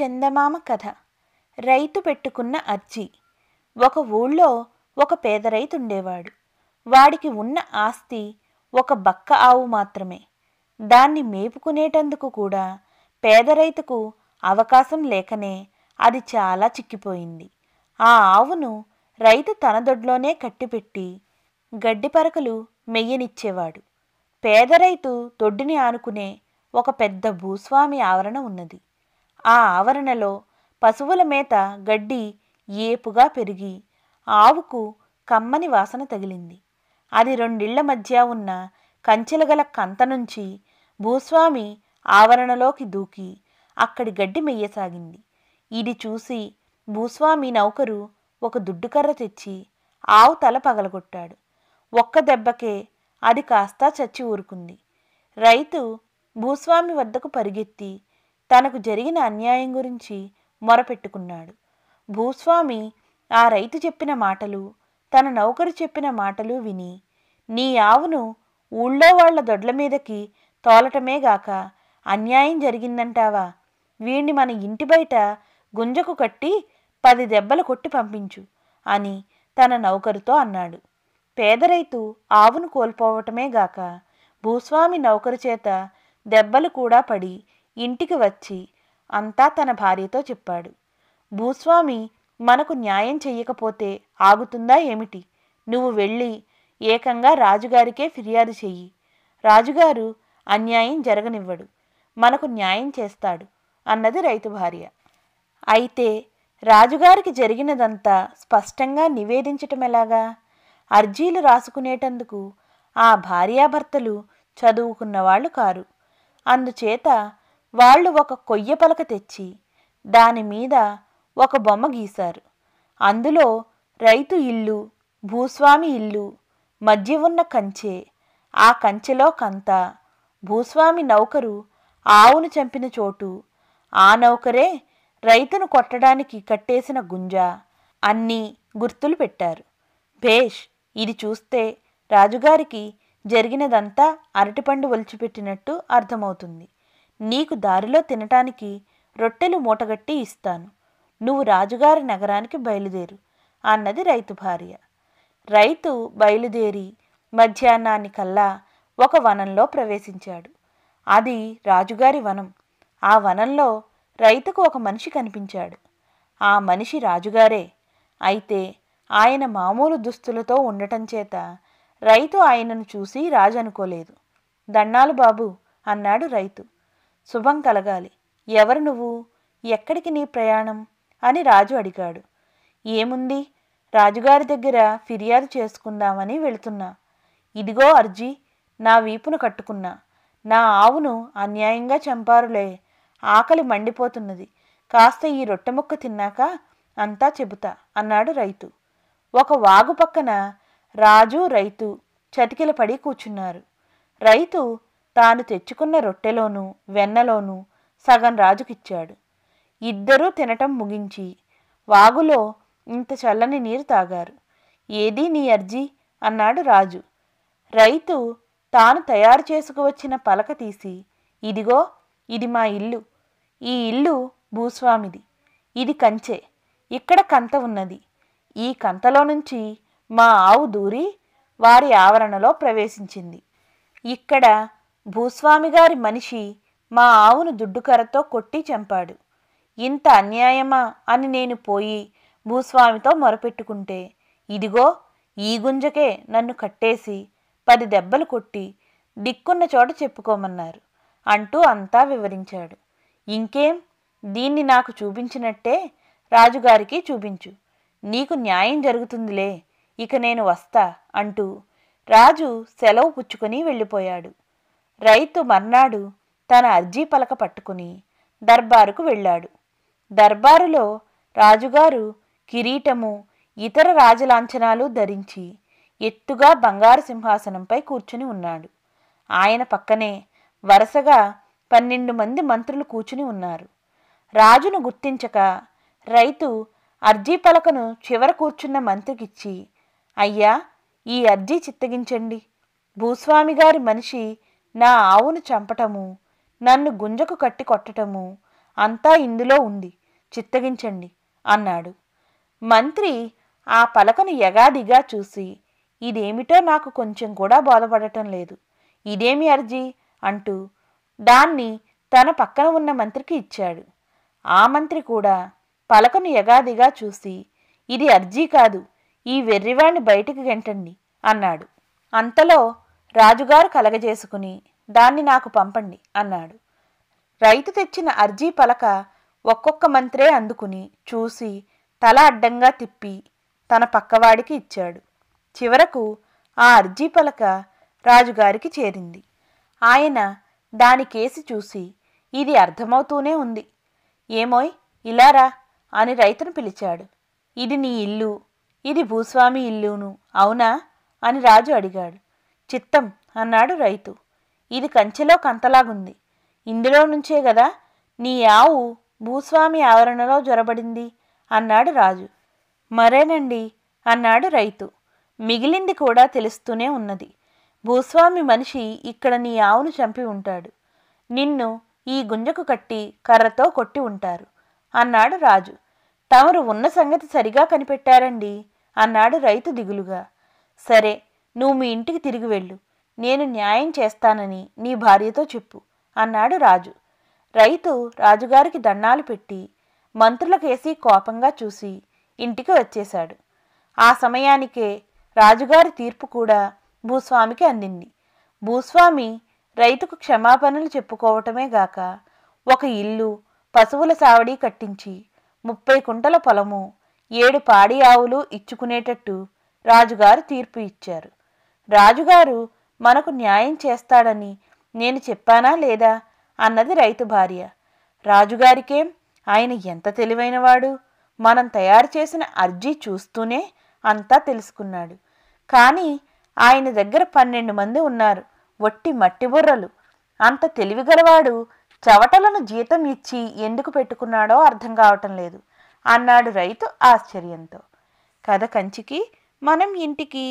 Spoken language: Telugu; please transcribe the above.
చందమామ కథ రైతు పెట్టుకున్న అర్జీ ఒక ఊళ్ళో ఒక పేద రైతు ఉండేవాడు వాడికి ఉన్న ఆస్తి ఒక బక్క ఆవు మాత్రమే దాన్ని మేపుకునేటందుకు కూడా పేద రైతుకు అవకాశం లేకనే అది చాలా చిక్కిపోయింది ఆ ఆవును రైతు తన దొడ్లోనే కట్టిపెట్టి గడ్డి పరకలు మెయ్యనిచ్చేవాడు పేద రైతు దొడ్డిని ఆనుకునే ఒక పెద్ద భూస్వామి ఆవరణ ఉన్నది ఆ ఆవరణలో పశువుల మేత గడ్డి ఏపుగా పెరిగి ఆవుకు కమ్మని వాసన తగిలింది అది రెండిళ్ల మధ్య ఉన్న కంచెలగల కంత నుంచి భూస్వామి ఆవరణలోకి దూకి అక్కడి గడ్డి మెయ్యసాగింది ఇది చూసి భూస్వామి నౌకరు ఒక దుడ్డుకర్ర తెచ్చి ఆవు తల పగలగొట్టాడు ఒక్క దెబ్బకే అది కాస్త చచ్చి ఊరుకుంది రైతు భూస్వామి వద్దకు పరిగెత్తి తనకు జరిగిన అన్యాయం గురించి మొరపెట్టుకున్నాడు భూస్వామి ఆ రైతు చెప్పిన మాటలు తన నౌకరు చెప్పిన మాటలు విని నీ ఆవును ఊళ్ళో వాళ్ల దొడ్ల మీదకి తోలటమేగాక అన్యాయం జరిగిందంటావా వీణ్ణి మన ఇంటి బయట గుంజకు కట్టి పది దెబ్బలు కొట్టి పంపించు అని తన నౌకరుతో అన్నాడు పేదరైతు ఆవును కోల్పోవటమేగాక భూస్వామి నౌకరు చేత దెబ్బలు కూడా పడి ఇంటికి వచ్చి అంతా తన భార్యతో చెప్పాడు భూస్వామి మనకు న్యాయం చెయ్యకపోతే ఆగుతుందా ఏమిటి నువ్వు వెళ్ళి ఏకంగా రాజుగారికే ఫిర్యాదు చెయ్యి రాజుగారు అన్యాయం జరగనివ్వడు మనకు న్యాయం చేస్తాడు అన్నది రైతు భార్య అయితే రాజుగారికి జరిగినదంతా స్పష్టంగా నివేదించటం ఎలాగా అర్జీలు రాసుకునేటందుకు ఆ భార్యాభర్తలు చదువుకున్నవాళ్ళు కారు అందుచేత వాళ్ళు ఒక కొయ్య పలక తెచ్చి దానిమీద ఒక బొమ్మ గీశారు అందులో రైతు ఇల్లు భూస్వామి ఇల్లు మధ్య ఉన్న కంచె ఆ కంచెలో కంత భూస్వామి నౌకరు ఆవును చంపిన చోటు ఆ నౌకరే రైతును కొట్టడానికి కట్టేసిన గుంజ అన్నీ గుర్తులు పెట్టారు భేష్ ఇది చూస్తే రాజుగారికి జరిగినదంతా అరటిపండు ఒలిచిపెట్టినట్టు అర్థమవుతుంది నీకు దారిలో తినటానికి రొట్టెలు మూటగట్టి ఇస్తాను నువ్వు రాజుగారి నగరానికి బయలుదేరు అన్నది రైతు భార్య రైతు బయలుదేరి మధ్యాహ్నాన్ని కల్లా ఒక వనంలో ప్రవేశించాడు అది రాజుగారి వనం ఆ వనంలో రైతుకు ఒక మనిషి కనిపించాడు ఆ మనిషి రాజుగారే అయితే ఆయన మామూలు దుస్తులతో ఉండటం చేత రైతు ఆయనను చూసి రాజు అనుకోలేదు దన్నాలు బాబు అన్నాడు రైతు శుభం కలగాలి ఎవరు నువ్వు ఎక్కడికి నీ ప్రయాణం అని రాజు అడిగాడు ఏముంది రాజుగారి దగ్గర ఫిర్యాదు చేసుకుందామని వెళుతున్నా ఇదిగో అర్జీ నా వీపును కట్టుకున్నా నా ఆవును అన్యాయంగా చంపారులే ఆకలి మండిపోతున్నది కాస్త ఈ రొట్టెముక్క తిన్నాక అంతా చెబుతా అన్నాడు రైతు ఒక వాగు పక్కన రాజు రైతు చతికిల పడి కూర్చున్నారు రైతు తాను తెచ్చుకున్న రొట్టెలోనూ వెన్నలోనూ సగం రాజుకిచ్చాడు ఇద్దరూ తినటం ముగించి వాగులో ఇంత చల్లని నీరు తాగారు ఏదీ నీ అర్జీ అన్నాడు రాజు రైతు తాను తయారు చేసుకువచ్చిన పలక తీసి ఇదిగో ఇది మా ఇల్లు ఈ ఇల్లు భూస్వామిది ఇది కంచె ఇక్కడ కంత ఉన్నది ఈ కంతలో నుంచి మా ఆవు దూరి వారి ఆవరణలో ప్రవేశించింది ఇక్కడ భూస్వామిగారి మనిషి మా ఆవును దుడ్డుకరతో కొట్టి చంపాడు ఇంత అన్యాయమా అని నేను పోయి భూస్వామితో మొరపెట్టుకుంటే ఇదిగో ఈ గుంజకే నన్ను కట్టేసి పది దెబ్బలు కొట్టి దిక్కున్న చోట చెప్పుకోమన్నారు అంటూ అంతా వివరించాడు ఇంకేం దీన్ని నాకు చూపించినట్టే రాజుగారికి చూపించు నీకు న్యాయం జరుగుతుందిలే ఇక నేను వస్తా అంటూ రాజు సెలవు పుచ్చుకొని వెళ్ళిపోయాడు రైతు మర్నాడు తన అర్జీ పలక పట్టుకుని దర్బారుకు వెళ్ళాడు దర్బారులో రాజుగారు కిరీటము ఇతర రాజలాంఛనాలు ధరించి ఎత్తుగా బంగారు సింహాసనంపై కూర్చుని ఉన్నాడు ఆయన పక్కనే వరుసగా పన్నెండు మంది మంత్రులు కూర్చుని ఉన్నారు రాజును గుర్తించక రైతు అర్జీ పలకను చివర కూర్చున్న మంత్రికిచ్చి అయ్యా ఈ అర్జీ చిత్తగించండి భూస్వామిగారి మనిషి నా ఆవును చంపటము నన్ను గుంజకు కట్టి కొట్టటము అంతా ఇందులో ఉంది చిత్తగించండి అన్నాడు మంత్రి ఆ పలకను యగాదిగా చూసి ఇదేమిటో నాకు కొంచెం కూడా బోధపడటం లేదు ఇదేమి అర్జీ అంటూ దాన్ని తన పక్కన ఉన్న మంత్రికి ఇచ్చాడు ఆ మంత్రి కూడా పలకను యగాదిగా చూసి ఇది అర్జీ కాదు ఈ వెర్రివాణ్ణి బయటికి గెంటండి అన్నాడు అంతలో రాజుగారు కలగజేసుకుని దాన్ని నాకు పంపండి అన్నాడు రైతు తెచ్చిన అర్జీ పలక ఒక్కొక్క మంత్రే అందుకుని చూసి తల అడ్డంగా తిప్పి తన పక్కవాడికి ఇచ్చాడు చివరకు ఆ అర్జీ పలక రాజుగారికి చేరింది ఆయన దాని కేసి చూసి ఇది అర్థమవుతూనే ఉంది ఏమోయ్ ఇలారా అని రైతును పిలిచాడు ఇది నీ ఇల్లు ఇది భూస్వామి ఇల్లును అవునా అని రాజు అడిగాడు చిత్తం అన్నాడు రైతు ఇది కంచెలో కంతలాగుంది ఇందులో నుంచే గదా నీ ఆవు భూస్వామి ఆవరణలో జ్వరబడింది అన్నాడు రాజు మరేనండి అన్నాడు రైతు మిగిలింది కూడా తెలుస్తూనే ఉన్నది భూస్వామి మనిషి ఇక్కడ నీ ఆవును చంపి ఉంటాడు నిన్ను ఈ గుంజకు కట్టి కర్రతో కొట్టి ఉంటారు అన్నాడు రాజు తమరు ఉన్న సంగతి సరిగా కనిపెట్టారండి అన్నాడు రైతు దిగులుగా సరే నువ్వు మీ ఇంటికి తిరిగి వెళ్ళు నేను న్యాయం చేస్తానని నీ భార్యతో చెప్పు అన్నాడు రాజు రైతు రాజుగారికి దండాలు పెట్టి మంత్రులకేసి కోపంగా చూసి ఇంటికి వచ్చేశాడు ఆ సమయానికే రాజుగారి తీర్పు కూడా భూస్వామికి అందింది భూస్వామి రైతుకు క్షమాపణలు చెప్పుకోవటమే గాక ఒక ఇల్లు పశువుల సావడి కట్టించి ముప్పై కుంటల పొలము ఏడు పాడి ఆవులు ఇచ్చుకునేటట్టు రాజుగారు తీర్పు ఇచ్చారు రాజుగారు మనకు న్యాయం చేస్తాడని నేను చెప్పానా లేదా అన్నది రైతు భార్య రాజుగారికేం ఆయన ఎంత తెలివైనవాడు మనం తయారు చేసిన అర్జీ చూస్తూనే అంతా తెలుసుకున్నాడు కానీ ఆయన దగ్గర పన్నెండు మంది ఉన్నారు వట్టి మట్టి బుర్రలు అంత తెలివిగలవాడు చవటలను జీతం ఇచ్చి ఎందుకు పెట్టుకున్నాడో అర్థం కావటం లేదు అన్నాడు రైతు ఆశ్చర్యంతో కథ కంచికి మనం ఇంటికి